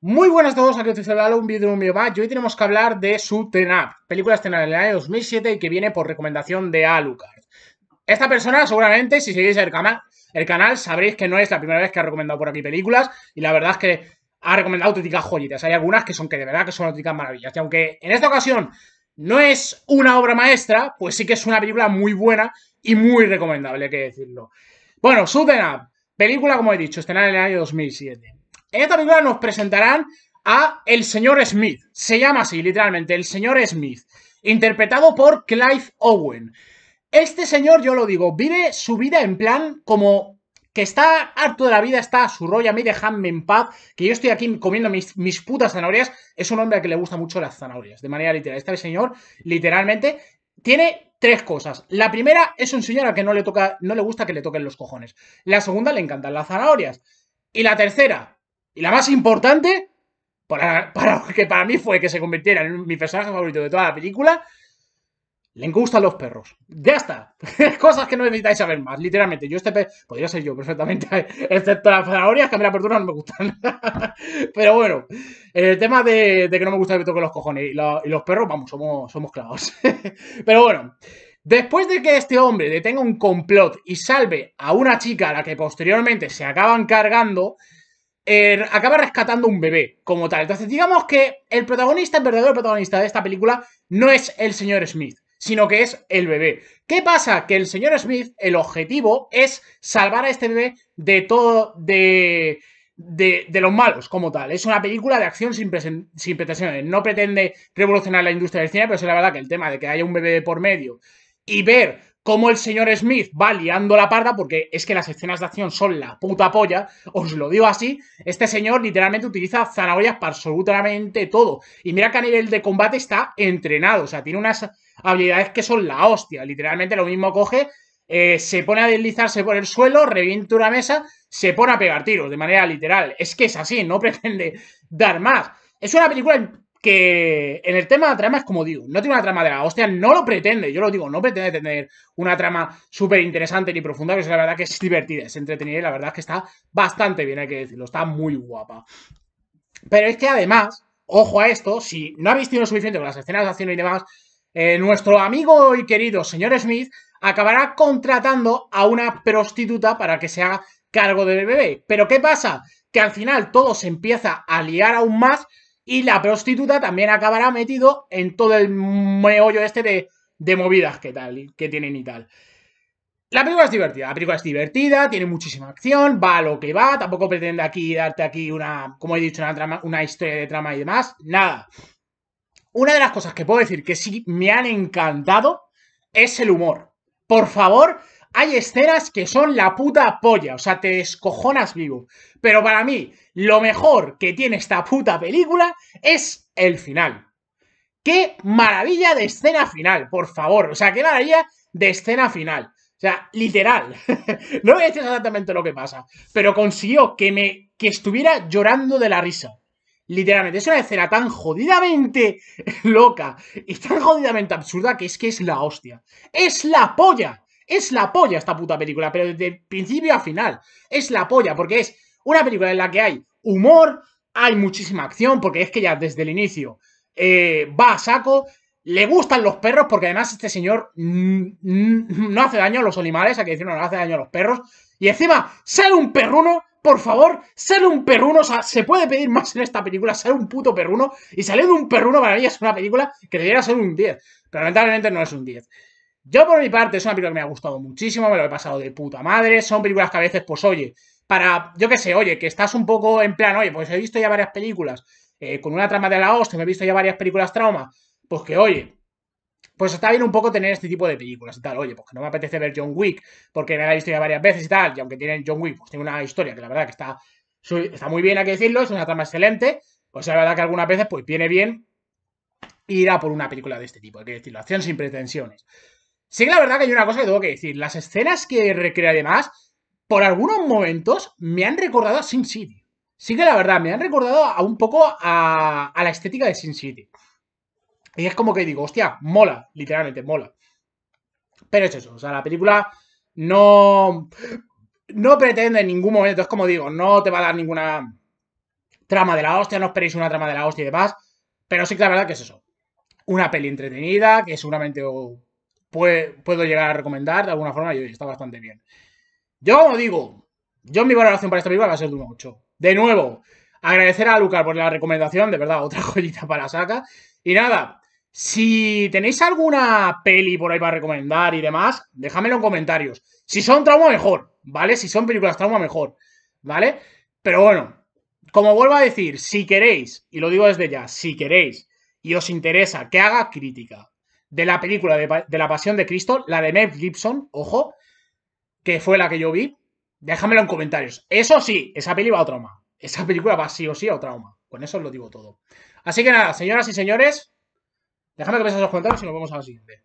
Muy buenas a todos, aquí estoy habla un vídeo mío y hoy tenemos que hablar de su Tenap, película estrenada en el año 2007 y que viene por recomendación de Alucard. Esta persona seguramente, si seguís el canal, el canal sabréis que no es la primera vez que ha recomendado por aquí películas y la verdad es que ha recomendado auténticas joyitas. Hay algunas que son que de verdad que son auténticas maravillas y aunque en esta ocasión no es una obra maestra, pues sí que es una película muy buena y muy recomendable, hay que decirlo. Bueno, su Tenap, película como he dicho, estrenada en el año 2007. En esta película nos presentarán a el señor Smith. Se llama así, literalmente, el señor Smith. Interpretado por Clive Owen. Este señor, yo lo digo, vive su vida en plan como que está harto de la vida, está a su rollo, a mí dejadme en paz, que yo estoy aquí comiendo mis, putas zanahorias. Es un hombre al que le gusta mucho las zanahorias, de manera literal. Este señor, literalmente, tiene tres cosas. La primera es un señor a que no le, toca, no le gusta que le toquen los cojones. La segunda, le encantan las zanahorias. Y la tercera, y la más importante, para, que para mí fue que se convirtiera en mi personaje favorito de toda la película, le gustan los perros. Ya está. Cosas que no necesitáis saber más. Literalmente, yo este podría ser yo perfectamente, excepto las zanahorias, que a mí la apertura no me gustan. Pero bueno, el tema de, que no me gusta que me los cojones y, los perros, vamos, somos, somos clavos. Pero bueno, después de que este hombre detenga un complot y salve a una chica a la que posteriormente se acaban cargando, Er, acaba rescatando un bebé como tal. Entonces, digamos que el protagonista, el verdadero protagonista de esta película, no es el señor Smith, sino que es el bebé. ¿Qué pasa? Que el señor Smith, el objetivo es salvar a este bebé de todo, de... De, los malos como tal. Es una película de acción sin, sin, pretensiones. No pretende revolucionar la industria del cine, pero es la verdad que el tema de que haya un bebé por medio y ver como el señor Smith va liando la parda, porque es que las escenas de acción son la puta polla, os lo digo así, este señor literalmente utiliza zanahorias para absolutamente todo. Y mira que a nivel de combate está entrenado, o sea, tiene unas habilidades que son la hostia, literalmente lo mismo coge eh, se pone a deslizarse por el suelo, revienta una mesa, se pone a pegar tiros de manera literal. Es que es así, no pretende dar más. Es una película que en el tema de la trama es como digo, no tiene una trama de la hostia, no lo pretende, yo lo digo, no pretende tener una trama súper interesante ni profunda, Que es la verdad que es divertida, es entretenida y la verdad que está bastante bien, hay que decirlo, está muy guapa. Pero es que además, ojo a esto, si no habéis lo suficiente con las escenas de acción y demás, eh, nuestro amigo y querido señor Smith acabará contratando a una prostituta para que se haga cargo del bebé. Pero ¿qué pasa? Que al final todo se empieza a liar aún más y la prostituta también acabará metido en todo el meollo este de, movidas que tal, que tienen y tal. La película es divertida, la película es divertida, tiene muchísima acción, va a lo que va, tampoco pretende aquí darte aquí una, como he dicho, una, trama, una historia de trama y demás, nada. Una de las cosas que puedo decir que sí me han encantado es el humor. Por favor, hay escenas que son la puta polla, o sea, te escojonas vivo. Pero para mí, lo mejor que tiene esta puta película es el final. ¡Qué maravilla de escena final, por favor! O sea, qué maravilla de escena final. O sea, literal. no voy a decir exactamente lo que pasa, pero consiguió que me que estuviera llorando de la risa. Literalmente, es una escena tan jodidamente loca y tan jodidamente absurda que es que es la hostia. Es la polla. Es la polla esta puta película, pero desde principio a final. Es la polla, porque es una película en la que hay humor, hay muchísima acción, porque es que ya desde el inicio eh, va a saco. Le gustan los perros, porque además este señor no hace daño a los animales, hay que decirlo, no hace daño a los perros. Y encima sale un perruno por favor, sale un perruno. O sea, se puede pedir más en esta película. ser un puto perruno. Y salir de un perruno para mí es una película que debiera ser un 10. Pero lamentablemente no es un 10. Yo por mi parte es una película que me ha gustado muchísimo, me lo he pasado de puta madre, son películas que a veces pues oye, para, yo qué sé, oye, que estás un poco en plan, oye, pues he visto ya varias películas eh, con una trama de la hostia, me he visto ya varias películas trauma, pues que oye, pues está bien un poco tener este tipo de películas y tal. Oye, pues que no me apetece ver John Wick, porque me la he visto ya varias veces y tal. Y aunque tienen John Wick, pues tiene una historia que la verdad que está, está muy bien, hay que decirlo, es una trama excelente. Pues la verdad que algunas veces pues viene bien ir a por una película de este tipo, hay que decirlo, acción sin pretensiones. Sí que la verdad que hay una cosa que tengo que decir. Las escenas que recrea además, por algunos momentos, me han recordado a Sin City. Sí que la verdad, me han recordado a un poco a, la estética de Sin City. Y es como que digo, hostia, mola, literalmente, mola. Pero es eso, o sea, la película no, no pretende en ningún momento, es como digo, no te va a dar ninguna trama de la hostia, no esperéis una trama de la hostia y demás, pero sí que la verdad que es eso. Una peli entretenida, que seguramente puedo llegar a recomendar de alguna forma y está bastante bien. Yo, como digo, yo mi valoración para esta película va a ser de un 8. De nuevo, agradecer a Lucar por la recomendación, de verdad, otra joyita para la saca. Y nada, si tenéis alguna peli por ahí para recomendar y demás, déjamelo en comentarios. Si son trauma, mejor, ¿vale? Si son películas trauma, mejor, ¿vale? Pero bueno, como vuelvo a decir, si queréis, y lo digo desde ya, si queréis y os interesa que haga crítica de la película de, La Pasión de Cristo, la de Mel Gibson, ojo, que fue la que yo vi, déjamelo en comentarios. Eso sí, esa película va a trauma. Esa película va sí o sí a trauma. Con eso os lo digo todo. Así que nada, señoras y señores, déjame que veáis los comentarios y nos vemos a siguiente.